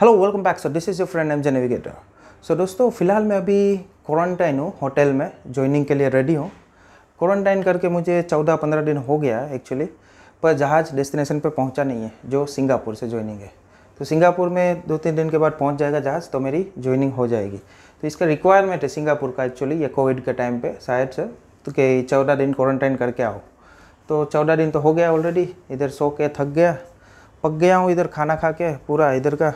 Hello welcome back sir this is your friend M J navigator so दोस्तों फिलहाल मैं अभी क्वारंटाइन हूँ होटल में ज्वाइनिंग के लिए रेडी हूँ क्वारंटाइन करके मुझे चौदह पंद्रह दिन हो गया है एक्चुअली पर जहाज़ डेस्टिनेशन पर पहुँचा नहीं है जो सिंगापुर से ज्वाइनिंग है तो सिंगापुर में दो तीन दिन के बाद पहुँच जाएगा जहाज़ तो मेरी ज्वाइनिंग हो जाएगी तो इसका रिक्वायरमेंट है सिंगापुर का एक्चुअली ये कोविड के टाइम पर शायद से तो कि चौदह दिन क्वारंटाइन करके आओ तो चौदह दिन तो हो गया ऑलरेडी इधर सो के थक गया पक गया हूँ इधर खाना खा के पूरा इधर का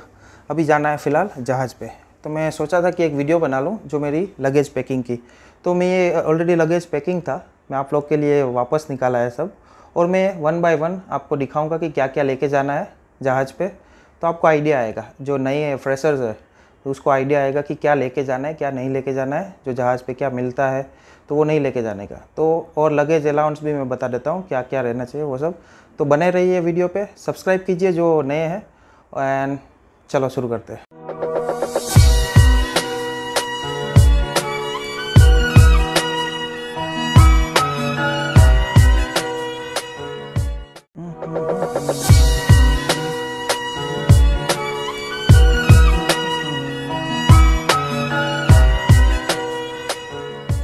अभी जाना है फ़िलहाल जहाज़ पे तो मैं सोचा था कि एक वीडियो बना लूँ जो मेरी लगेज पैकिंग की तो मैं ये ऑलरेडी लगेज पैकिंग था मैं आप लोग के लिए वापस निकाला है सब और मैं वन बाय वन आपको दिखाऊंगा कि क्या क्या लेके जाना है जहाज़ पे तो आपको आइडिया आएगा जो नए फ्रेशर्स है तो उसको आइडिया आएगा कि क्या लेके जाना है क्या नहीं लेके जाना है जो जहाज़ पे क्या मिलता है तो वो नहीं लेके जाने का तो और लगेज अलाउंस भी मैं बता देता हूँ क्या क्या रहना चाहिए वो सब तो बने रहिए वीडियो पर सब्सक्राइब कीजिए जो नए हैं एंड चलो शुरू करते हैं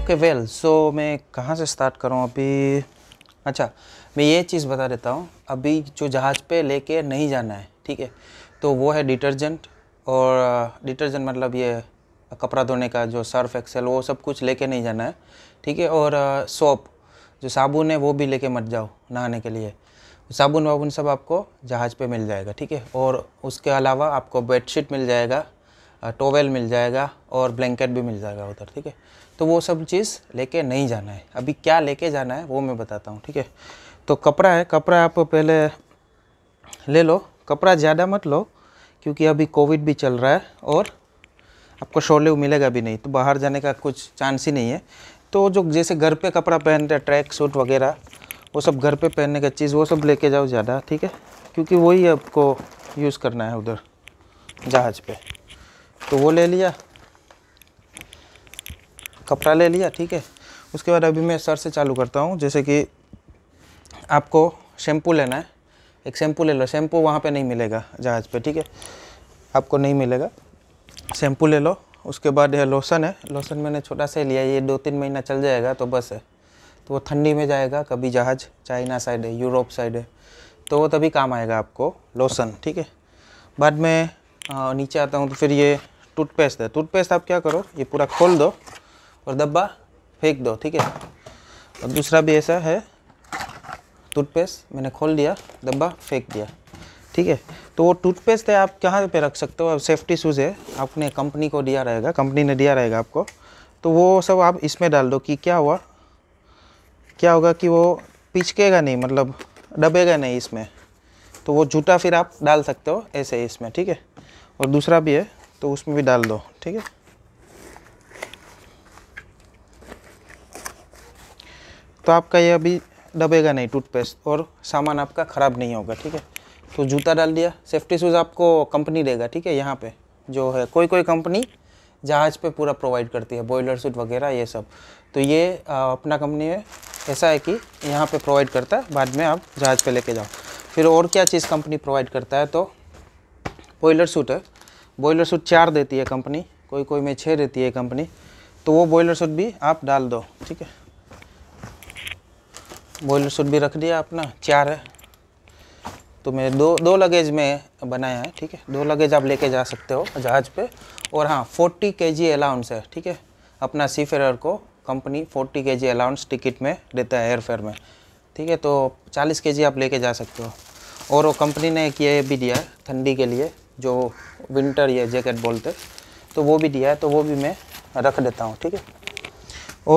ओके वेल सो मैं कहाँ से स्टार्ट करूँ अभी अच्छा मैं ये चीज़ बता देता हूँ अभी जो जहाज़ पे लेके नहीं जाना है ठीक है तो वो है डिटर्जेंट और डिटर्जेंट मतलब ये कपड़ा धोने का जो सर्फ एक्सेल वो सब कुछ लेके नहीं जाना है ठीक है और सोप जो साबुन है वो भी लेके मत जाओ नहाने के लिए साबुन वाबुन सब आपको जहाज़ पे मिल जाएगा ठीक है और उसके अलावा आपको बेडशीट मिल जाएगा टोवेल मिल जाएगा और ब्लैंकेट भी मिल जाएगा उधर ठीक है तो वो सब चीज़ लेके नहीं जाना है अभी क्या लेके जाना है वो मैं बताता हूँ ठीक है तो कपड़ा है कपड़ा आप पहले ले लो कपड़ा ज़्यादा मत लो क्योंकि अभी कोविड भी चल रहा है और आपको शोले मिलेगा भी नहीं तो बाहर जाने का कुछ चांस ही नहीं है तो जो जैसे घर पे कपड़ा पहनते हैं ट्रैक सूट वगैरह वो सब घर पे पहनने का चीज़ वो सब लेके जाओ ज़्यादा ठीक है क्योंकि वही आपको यूज़ करना है उधर जहाज़ पे तो वो ले लिया कपड़ा ले लिया ठीक है उसके बाद अभी मैं सर से चालू करता हूँ जैसे कि आपको शैम्पू लेना है एक शैम्पू ले लो शैम्पू वहाँ पे नहीं मिलेगा जहाज़ पे ठीक है आपको नहीं मिलेगा शैम्पू ले लो उसके बाद यह लोशन है लोशन मैंने छोटा सा लिया ये दो तीन महीना चल जाएगा तो बस है तो वो ठंडी में जाएगा कभी जहाज चाइना साइड है यूरोप साइड है तो वो तभी काम आएगा आपको लोशन ठीक है बाद में आ, नीचे आता हूँ तो फिर ये टूथपेस्ट है टूथपेस्ट आप क्या करो ये पूरा खोल दो और डब्बा फेंक दो ठीक है और दूसरा भी ऐसा है टूथपेस्ट मैंने खोल दिया डब्बा फेंक दिया ठीक है तो वो टूथपेस्ट है आप कहाँ पे रख सकते हो अब सेफ्टी शूज़ है आपने कंपनी को दिया रहेगा कंपनी ने दिया रहेगा आपको तो वो सब आप इसमें डाल दो कि क्या हुआ क्या होगा कि वो पिचकेगा नहीं मतलब डबेगा नहीं इसमें तो वो जूटा फिर आप डाल सकते हो ऐसे इसमें ठीक है और दूसरा भी है तो उसमें भी डाल दो ठीक है तो आपका ये अभी दबेगा नहीं टूथपेस्ट और सामान आपका ख़राब नहीं होगा ठीक है तो जूता डाल दिया सेफ्टी शूज़ आपको कंपनी देगा ठीक है यहाँ पे जो है कोई कोई कंपनी जहाज़ पे पूरा प्रोवाइड करती है बॉयलर सूट वगैरह ये सब तो ये आ, अपना कंपनी है ऐसा है कि यहाँ पे प्रोवाइड करता है बाद में आप जहाज़ पे लेके जाओ फिर और क्या चीज़ कंपनी प्रोवाइड करता है तो बॉयलर सूट है बॉयलर सूट चार देती है कंपनी कोई कोई में छः देती है कंपनी तो वो बॉयलर सूट भी आप डाल दो ठीक है बॉयलर सूट भी रख दिया अपना चार है तो मैं दो दो लगेज में बनाया है ठीक है दो लगेज आप लेके जा सकते हो जहाज़ पे और हाँ फोर्टी के जी अलाउंस है ठीक है अपना सी फेयर को कंपनी 40 के जी अलाउंस टिकट में देता है एयर फेयर में ठीक है तो चालीस के जी आप लेके जा सकते हो और वो कंपनी ने एक ये भी दिया है ठंडी के लिए जो विंटर या जैकेट बोलते तो वो भी दिया है तो वो भी मैं रख देता हूँ ठीक है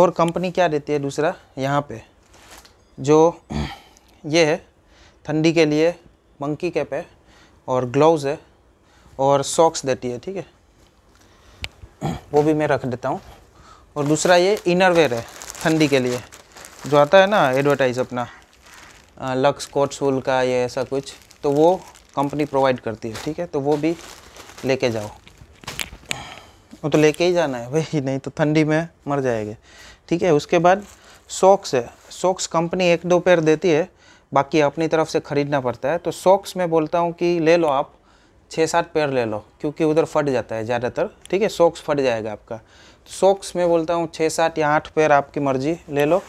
और कंपनी क्या देती है दूसरा यहाँ पर जो ये है ठंडी के लिए मंकी कैप है और ग्लव्स है और सॉक्स देती है ठीक है वो भी मैं रख देता हूँ और दूसरा ये इनर वेयर है ठंडी के लिए जो आता है ना एडवर्टाइज अपना लक्स कोट कोटसूल का ये ऐसा कुछ तो वो कंपनी प्रोवाइड करती है ठीक है तो वो भी लेके जाओ वो तो लेके ही जाना है भाई नहीं तो ठंडी में मर जाएंगे ठीक है उसके बाद सॉक्स है सॉक्स कंपनी एक दो पेयर देती है बाकी अपनी तरफ से ख़रीदना पड़ता है तो सॉक्स में बोलता हूँ कि ले लो आप छः सात पेयर ले लो क्योंकि उधर फट जाता है ज़्यादातर ठीक है सॉक्स फट जाएगा आपका सॉक्स तो में बोलता हूँ छः सात या आठ पेयर आपकी मर्जी ले लो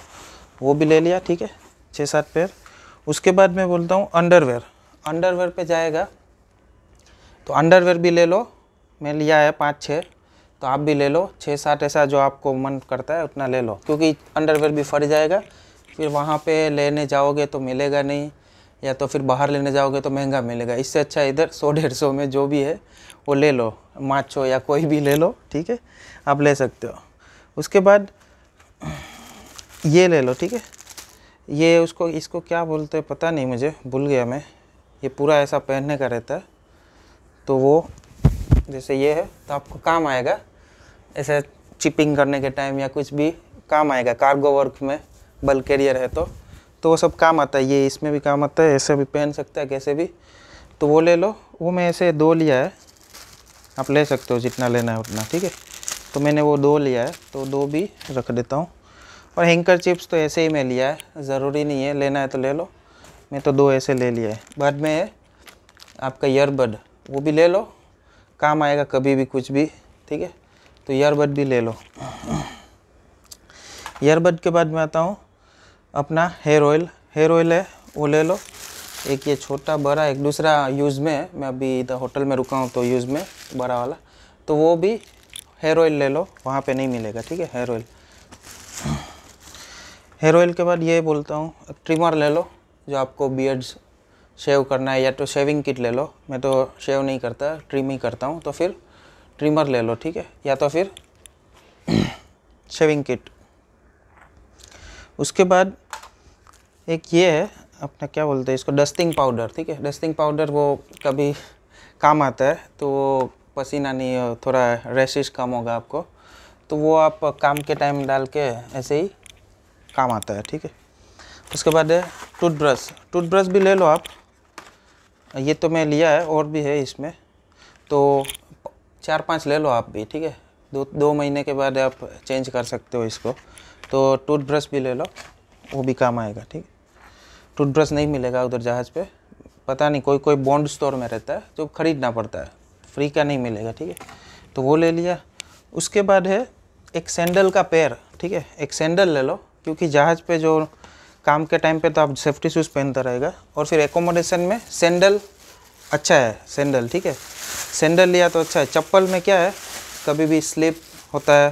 वो भी ले लिया ठीक है छः सात पेयर उसके बाद मैं बोलता हूँ अंडरवेयर अंडरवेयर पे जाएगा तो अंडरवेयर भी ले लो मैं लिया है पाँच छः तो आप भी ले लो छः सात ऐसा जो आपको मन करता है उतना ले लो क्योंकि अंडरवेयर भी फट जाएगा फिर वहाँ पे लेने जाओगे तो मिलेगा नहीं या तो फिर बाहर लेने जाओगे तो महंगा मिलेगा इससे अच्छा इधर सौ डेढ़ सौ में जो भी है वो ले लो माचो या कोई भी ले लो ठीक है आप ले सकते हो उसके बाद ये ले लो ठीक है ये उसको इसको क्या बोलते हैं पता नहीं मुझे भूल गया मैं ये पूरा ऐसा पहनने का रहता है तो वो जैसे ये है तो आपको काम आएगा ऐसे चिपिंग करने के टाइम या कुछ भी काम आएगा कार्गो वर्क में बल कैरियर है तो तो वो सब काम आता है ये इसमें भी काम आता है ऐसे भी पहन सकते हैं कैसे भी तो वो ले लो वो मैं ऐसे दो लिया है आप ले सकते हो जितना लेना है उतना ठीक है तो मैंने वो दो लिया है तो दो भी रख देता हूँ और हैंकर चिप्स तो ऐसे ही मैं लिया है ज़रूरी नहीं है लेना है तो ले लो मैं तो दो ऐसे ले लिया है बाद में है आपका ईयरबड वो भी ले लो काम आएगा कभी भी कुछ भी ठीक है तो ईयरबड भी ले लो ईयरबड के बाद मैं आता हूँ अपना हेयर ऑयल हेयर ऑयल है वो ले लो एक ये छोटा बड़ा एक दूसरा यूज़ में मैं अभी इधर होटल में रुका हूँ तो यूज़ में बड़ा वाला तो वो भी हेयर ऑयल ले लो वहाँ पे नहीं मिलेगा ठीक है हेयर ऑयल हेयर ऑयल के बाद ये बोलता हूँ ट्रिमर ले लो जो आपको बियर्ड्स शेव करना है या तो शेविंग किट ले लो मैं तो शेव नहीं करता ट्रिम ही करता हूँ तो फिर ट्रिमर ले लो ठीक है या तो फिर शेविंग किट उसके बाद एक ये है अपना क्या बोलते हैं इसको डस्टिंग पाउडर ठीक है डस्टिंग पाउडर वो कभी काम आता है तो वो पसीना नहीं हो थोड़ा रेशिश कम होगा आपको तो वो आप काम के टाइम डाल के ऐसे ही काम आता है ठीक है उसके बाद है टूथब्रश टूथब्रश भी ले लो आप ये तो मैं लिया है और भी है इसमें तो चार पाँच ले लो आप भी ठीक है दो दो महीने के बाद आप चेंज कर सकते हो इसको तो टूथब्रश भी ले लो वो भी काम आएगा ठीक टूथब्रश नहीं मिलेगा उधर जहाज़ पे पता नहीं कोई कोई बॉन्ड स्टोर में रहता है जो ख़रीदना पड़ता है फ्री का नहीं मिलेगा ठीक है तो वो ले लिया उसके बाद है एक सैंडल का पैर ठीक है एक सैंडल ले लो क्योंकि जहाज़ पर जो काम के टाइम पर तो आप सेफ्टी शूज़ पहनता रहेगा और फिर एकोमोडेशन में सैंडल अच्छा है सैंडल ठीक है सैंडल लिया तो अच्छा है चप्पल में क्या है कभी भी स्लिप होता है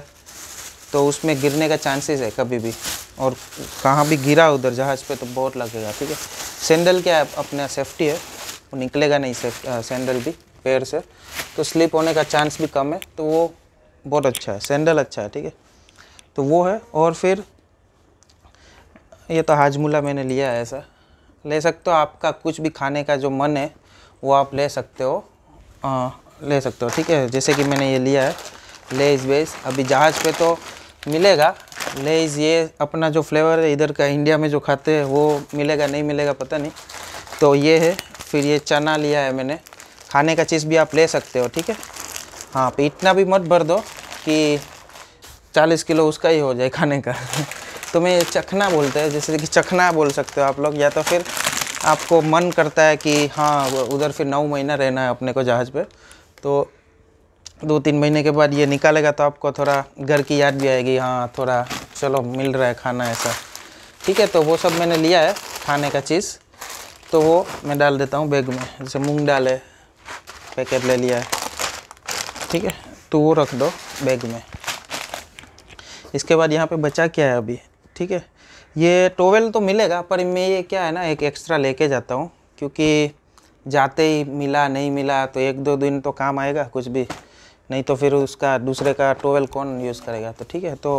तो उसमें गिरने का चांसेस है कभी भी और कहाँ भी गिरा उधर जहाज़ पे तो बहुत लगेगा ठीक है सैंडल क्या है अपना सेफ्टी है वो निकलेगा नहीं सैंडल भी पैर से तो स्लिप होने का चांस भी कम है तो वो बहुत अच्छा है सैंडल अच्छा है ठीक है तो वो है और फिर ये तो हाजमूला मैंने लिया है ऐसा ले सकते हो आपका कुछ भी खाने का जो मन है वो आप ले सकते हो आ, हाँ। ले सकते हो ठीक है जैसे कि मैंने ये लिया है लेज बेस अभी जहाज़ पे तो मिलेगा लेज ये अपना जो फ्लेवर है इधर का इंडिया में जो खाते हैं वो मिलेगा नहीं मिलेगा पता नहीं तो ये है फिर ये चना लिया है मैंने खाने का चीज़ भी आप ले सकते हो ठीक है हाँ तो इतना भी मत भर दो कि चालीस किलो उसका ही हो जाए खाने का तो मैं चखना बोलते हैं जैसे कि चखना बोल सकते हो आप लोग या तो फिर आपको मन करता है कि हाँ उधर फिर नौ महीना रहना है अपने को जहाज़ पे तो दो तीन महीने के बाद ये निकालेगा तो आपको थोड़ा घर की याद भी आएगी हाँ थोड़ा चलो मिल रहा है खाना ऐसा ठीक है तो वो सब मैंने लिया है खाने का चीज़ तो वो मैं डाल देता हूँ बैग में जैसे मूँग डाल है पैकेट ले लिया है ठीक है तो वो रख दो बैग में इसके बाद यहाँ पे बचा क्या है अभी ठीक है ये टोवेल तो मिलेगा पर मैं ये क्या है ना एक एक्स्ट्रा लेके जाता हूँ क्योंकि जाते ही मिला नहीं मिला तो एक दो दिन तो काम आएगा कुछ भी नहीं तो फिर उसका दूसरे का टोवेल कौन यूज़ करेगा तो ठीक है तो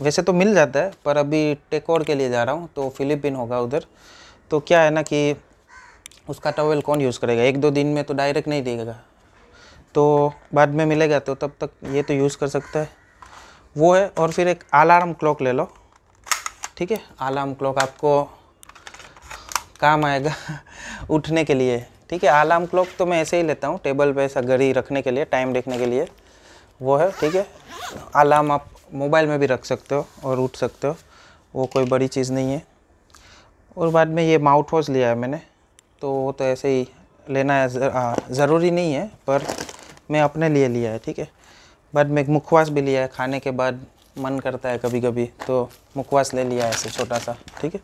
वैसे तो मिल जाता है पर अभी टेकोर के लिए जा रहा हूँ तो फिलिपिन होगा उधर तो क्या है ना कि उसका टोवेल कौन यूज़ करेगा एक दो दिन में तो डायरेक्ट नहीं देगा तो बाद में मिलेगा तो तब तक ये तो यूज़ कर सकता है वो है और फिर एक अलार्म क्लॉक ले लो ठीक है आलाम क्लॉक आपको काम आएगा उठने के लिए ठीक है आलाम क्लॉक तो मैं ऐसे ही लेता हूँ टेबल पे ऐसा घड़ी रखने के लिए टाइम देखने के लिए वो है ठीक है आलाम आप मोबाइल में भी रख सकते हो और उठ सकते हो वो कोई बड़ी चीज़ नहीं है और बाद में ये माउथ वॉश लिया है मैंने तो वो तो ऐसे ही लेना है ज़रूरी नहीं है पर मैं अपने लिए लिया है ठीक है बाद में एक मुखवास भी लिया है खाने के बाद मन करता है कभी कभी तो मुखवास ले लिया ऐसे छोटा सा ठीक है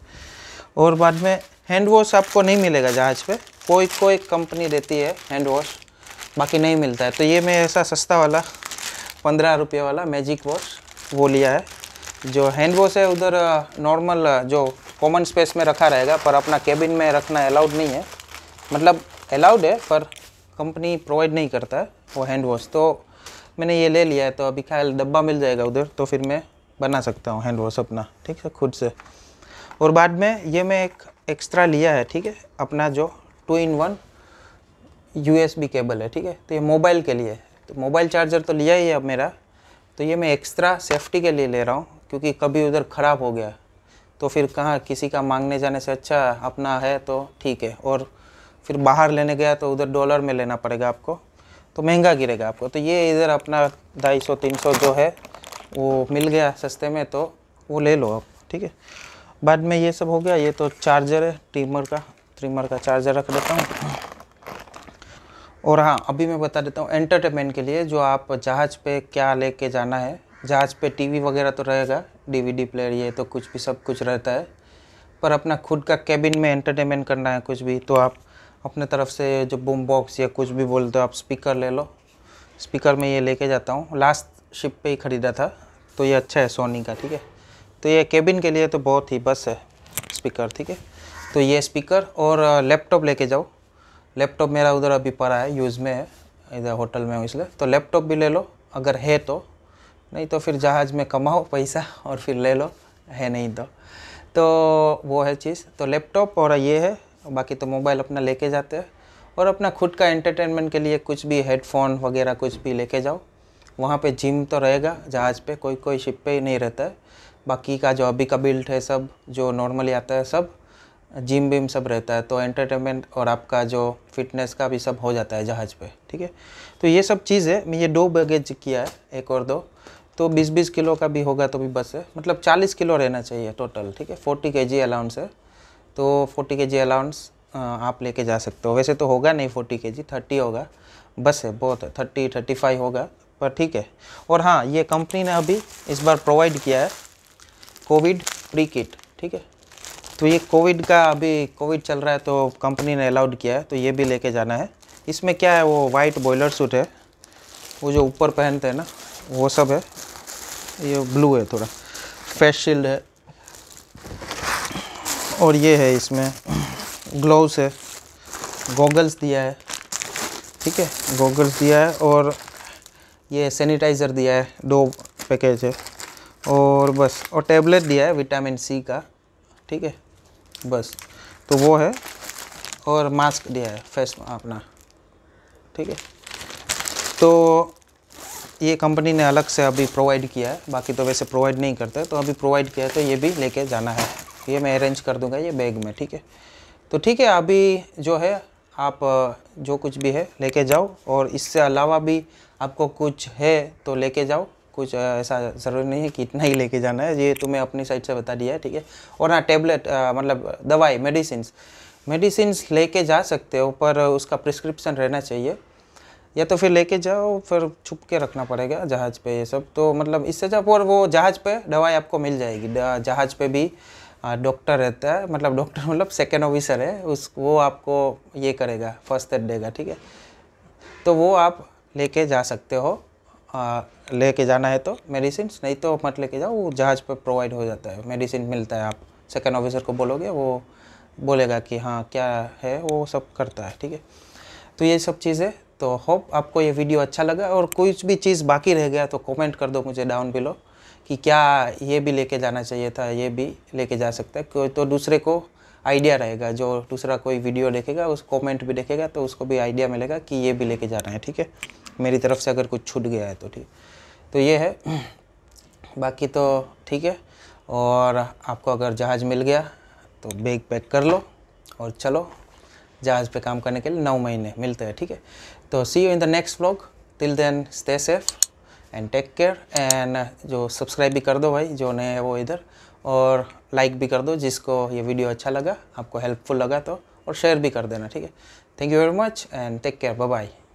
और बाद में हैंड वॉश आपको नहीं मिलेगा जहाज़ पे कोई कोई कंपनी देती है हैंड वॉश बाकी नहीं मिलता है तो ये मैं ऐसा सस्ता वाला पंद्रह रुपये वाला मैजिक वॉश वो लिया है जो हैंड वॉश है उधर नॉर्मल जो कॉमन स्पेस में रखा रहेगा पर अपना केबिन में रखना अलाउड नहीं है मतलब अलाउड है पर कंपनी प्रोवाइड नहीं करता है वो हैंड वॉश तो मैंने ये ले लिया है तो अभी ख्याल डब्बा मिल जाएगा उधर तो फिर मैं बना सकता हूँ हैंड वॉश अपना ठीक है खुद से और बाद में ये मैं एक एक्स्ट्रा लिया है ठीक है अपना जो two in one U cable है ठीक है तो ये मोबाइल के लिए है तो मोबाइल चार्जर तो लिया ही है अब मेरा तो ये मैं एक्स्ट्रा सेफ्टी के लिए ले रहा हूँ क्योंकि कभी उधर ख़राब हो गया तो फिर कहाँ किसी का मांगने जाने से अच्छा अपना है तो ठीक है और फिर बाहर लेने गया तो उधर डॉलर में लेना पड़ेगा आपको तो महंगा गिरेगा आपको तो ये इधर अपना ढाई सौ तीन सौ जो है वो मिल गया सस्ते में तो वो ले लो आप ठीक है बाद में ये सब हो गया ये तो चार्जर है ट्रिमर का ट्रिमर का चार्जर रख देता हूँ और हाँ अभी मैं बता देता हूँ एंटरटेनमेंट के लिए जो आप जहाज़ पे क्या लेके जाना है जहाज़ पे टीवी वगैरह तो रहेगा डीवीडी प्लेयर ये तो कुछ भी सब कुछ रहता है पर अपना खुद का कैबिन में एंटरटेनमेंट करना है कुछ भी तो आप अपने तरफ से जो बूम बॉक्स या कुछ भी बोलते हो आप स्पीकर ले लो स्पीकर में ये लेके जाता हूँ लास्ट शिप पे ही ख़रीदा था तो ये अच्छा है सोनी का ठीक है तो ये केबिन के लिए तो बहुत ही बस है स्पीकर ठीक है तो ये स्पीकर और लैपटॉप लेके जाओ लैपटॉप मेरा उधर अभी पड़ा है यूज़ में है इधर होटल में हूँ इसलिए तो लैपटॉप भी ले लो अगर है तो नहीं तो फिर जहाज़ में कमाओ पैसा और फिर ले लो है नहीं तो तो वो है चीज़ तो लैपटॉप और ये है बाकी तो मोबाइल अपना लेके जाते हैं और अपना खुद का एंटरटेनमेंट के लिए कुछ भी हेडफोन वगैरह कुछ भी लेके जाओ वहाँ पे जिम तो रहेगा जहाज़ पे कोई कोई शिप पे ही नहीं रहता है बाकी का जो अभी का बिल्ट है सब जो नॉर्मली आता है सब जिम विम सब रहता है तो एंटरटेनमेंट और आपका जो फिटनेस का भी सब हो जाता है जहाज़ पे ठीक है तो ये सब चीज़ है मैं ये दो बैगेज किया है एक और दो तो 20-20 किलो का भी होगा तो भी बस है मतलब 40 किलो रहना चाहिए टोटल ठीक है 40 के जी अलाउंस है तो फोर्टी के जी अलाउंस आप लेके जा सकते हो वैसे तो होगा नहीं फोर्टी के जी थर्टी होगा बस है बहुत है थर्टी थर्टी फाइव होगा पर ठीक है और हाँ ये कंपनी ने अभी इस बार प्रोवाइड किया है कोविड प्री किट ठीक है तो ये कोविड का अभी कोविड चल रहा है तो कंपनी ने अलाउड किया है तो ये भी लेके जाना है इसमें क्या है वो वाइट बॉयलर सूट है वो जो ऊपर पहनते हैं ना वो सब है ये ब्लू है थोड़ा फेस शील्ड है और ये है इसमें ग्लोव्स है गॉगल्स दिया है ठीक है गॉगल्स दिया है और ये सैनिटाइज़र दिया है दो पैकेज है और बस और टैबलेट दिया है विटामिन सी का ठीक है बस तो वो है और मास्क दिया है फेस अपना ठीक है तो ये कंपनी ने अलग से अभी प्रोवाइड किया है बाकी तो वैसे प्रोवाइड नहीं करते तो अभी प्रोवाइड किया है तो ये भी लेके जाना है ये मैं अरेंज कर दूंगा ये बैग में ठीक है तो ठीक है अभी जो है आप जो कुछ भी है लेके जाओ और इससे अलावा भी आपको कुछ है तो लेके जाओ कुछ ऐसा ज़रूरी नहीं है कि इतना ही लेके जाना है ये तुम्हें अपनी साइड से बता दिया है ठीक है और हाँ टेबलेट मतलब दवाई मेडिसिन मेडिसिन लेके जा सकते हो पर उसका प्रिस्क्रिप्शन रहना चाहिए या तो फिर लेके जाओ फिर छुप के रखना पड़ेगा जहाज़ पे ये सब तो मतलब इससे जब और वो जहाज़ पे दवाई आपको मिल जाएगी जहाज़ पे भी डॉक्टर रहता है मतलब डॉक्टर मतलब सेकेंड ऑफिसर है उस वो आपको ये करेगा फर्स्ट एड देगा ठीक है तो वो आप लेके जा सकते हो लेके जाना है तो मेडिसिन नहीं तो मत लेके जाओ वो जहाज़ पर प्रोवाइड हो जाता है मेडिसिन मिलता है आप सेकेंड ऑफिसर को बोलोगे वो बोलेगा कि हाँ क्या है वो सब करता है ठीक है तो ये सब चीज़ें तो होप आपको ये वीडियो अच्छा लगा और कुछ भी चीज़ बाकी रह गया तो कमेंट कर दो मुझे डाउन बिलो कि क्या ये भी लेके जाना चाहिए था ये भी लेके जा सकता है कोई तो दूसरे को आइडिया रहेगा जो दूसरा कोई वीडियो देखेगा उस कमेंट भी देखेगा तो उसको भी आइडिया मिलेगा कि ये भी लेके जाना है ठीक है मेरी तरफ से अगर कुछ छूट गया है तो ठीक तो ये है बाकी तो ठीक है और आपको अगर जहाज़ मिल गया तो बैग पैक कर लो और चलो जहाज़ पे काम करने के लिए नौ महीने मिलते हैं ठीक है तो see you in the next blog till then stay safe and take care and जो सब्सक्राइब भी कर दो भाई जो नए हैं वो इधर और लाइक भी कर दो जिसको ये वीडियो अच्छा लगा आपको हेल्पफुल लगा तो और शेयर भी कर देना ठीक है thank you very much and take care bye bye